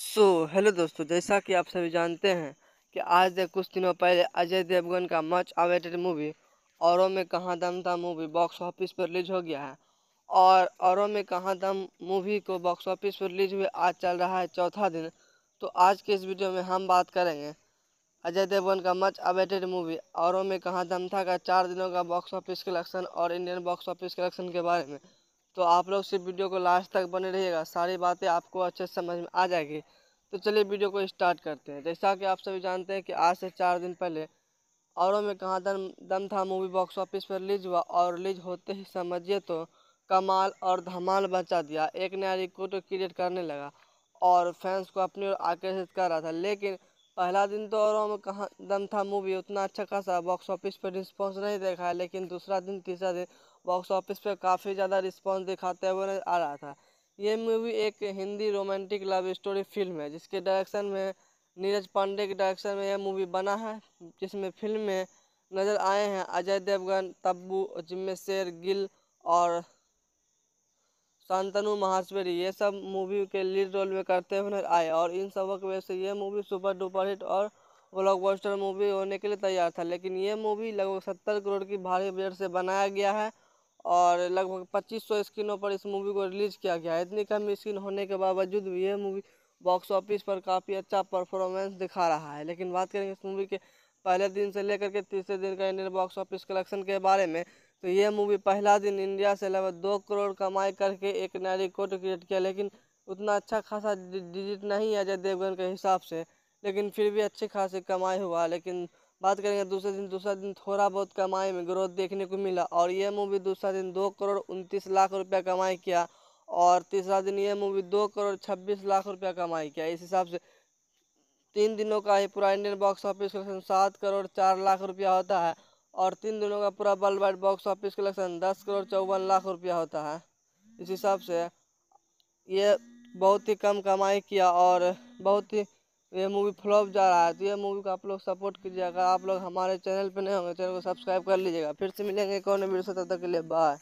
सो so, hello दोस्तों जैसा कि आप सभी जानते हैं कि आज से कुछ दिनों पहले अजय देवगन का मच अवेटेड मूवी औरों में कहाँ दम था मूवी बॉक्स ऑफिस पर रिलीज हो गया है और औरों में कहाँ दम मूवी को बॉक्स ऑफिस पर रिलीज हुए आज चल रहा है चौथा दिन तो आज के इस वीडियो में हम बात करेंगे अजय देवगन का मच अवेटेड मूवी औरों में कहाँ दम था का चार दिनों का बॉक्स ऑफिस कलेक्शन और इंडियन बॉक्स ऑफिस कलेक्शन के बारे में तो आप लोग सिर्फ वीडियो को लास्ट तक बने रहिएगा सारी बातें आपको अच्छे से समझ में आ जाएगी तो चलिए वीडियो को स्टार्ट करते हैं जैसा कि आप सभी जानते हैं कि आज से चार दिन पहले औरों में कहाँ दम दम था मूवी बॉक्स ऑफिस पर रिलीज हुआ और रिलीज होते ही समझिए तो कमाल और धमाल बचा दिया एक नया रिकॉर्ड क्रिएट करने लगा और फैंस को अपनी ओर आकर्षित कर रहा था लेकिन पहला दिन तो औरों में कहाँ दम था मूवी उतना अच्छा खासा बॉक्स ऑफिस पर रिस्पॉन्स नहीं देखा लेकिन दूसरा दिन तीसरा दिन बॉक्स ऑफिस पर काफ़ी ज़्यादा रिस्पॉन्स दिखाते हुए आ रहा था ये मूवी एक Hindi romantic love story film है जिसके डायरेक्शन में नीरज पांडे के डायरेक्शन में यह मूवी बना है जिसमें फिल्म में नज़र आए हैं अजय देवगन तब्बू जिम्मे शेर गिल और शांतनु महाश्वरी ये सब मूवी के लीड रोल में करते हुए नजर आए और इन सबों की वजह से यह मूवी सुपर डुपर हिट और ब्लॉकबस्टर मूवी होने के लिए तैयार था लेकिन यह मूवी लगभग सत्तर करोड़ की भारी बजट से बनाया गया है और लगभग पच्चीस सौ स्क्रीनों पर इस मूवी को रिलीज़ किया गया इतनी कम स्क्रीन होने के बावजूद भी यह मूवी बॉक्स ऑफिस पर काफ़ी अच्छा परफॉर्मेंस दिखा रहा है लेकिन बात करेंगे इस मूवी के पहले दिन से लेकर के तीसरे दिन का इंडियन बॉक्स ऑफिस कलेक्शन के बारे में तो यह मूवी पहला दिन इंडिया से लगभग दो करोड़ कमाई करके एक नया रिकॉर्ड क्रिएट किया लेकिन उतना अच्छा खासा डिजिट नहीं है अजय देवगन के हिसाब से लेकिन फिर भी अच्छी खासी कमाई हुआ लेकिन बात करेंगे दूसरे दिन दूसरा दिन थोड़ा बहुत कमाई में ग्रोथ देखने को मिला और यह मूवी दूसरा दिन दो करोड़ उनतीस लाख रुपया कमाई किया और तीसरा दिन यह मूवी दो करोड़ छब्बीस लाख रुपया कमाई किया इस हिसाब से तीन दिनों का ही पूरा इंडियन बॉक्स ऑफिस कलेक्शन सात करोड़ चार लाख रुपया होता है और तीन दिनों का पूरा world wide box office collection दस करोड़ चौवन लाख रुपया होता है इस हिसाब से ये बहुत ही कम कमाई किया और बहुत ही ये मूवी फ्लॉप जा रहा है तो ये मूवी को आप लोग सपोर्ट कीजिए अगर आप लोग हमारे चैनल पर नहीं होंगे तो चैनल को सब्सक्राइब कर लीजिएगा फिर से मिलेंगे कौन वीडियो से तब तक के लिए बाय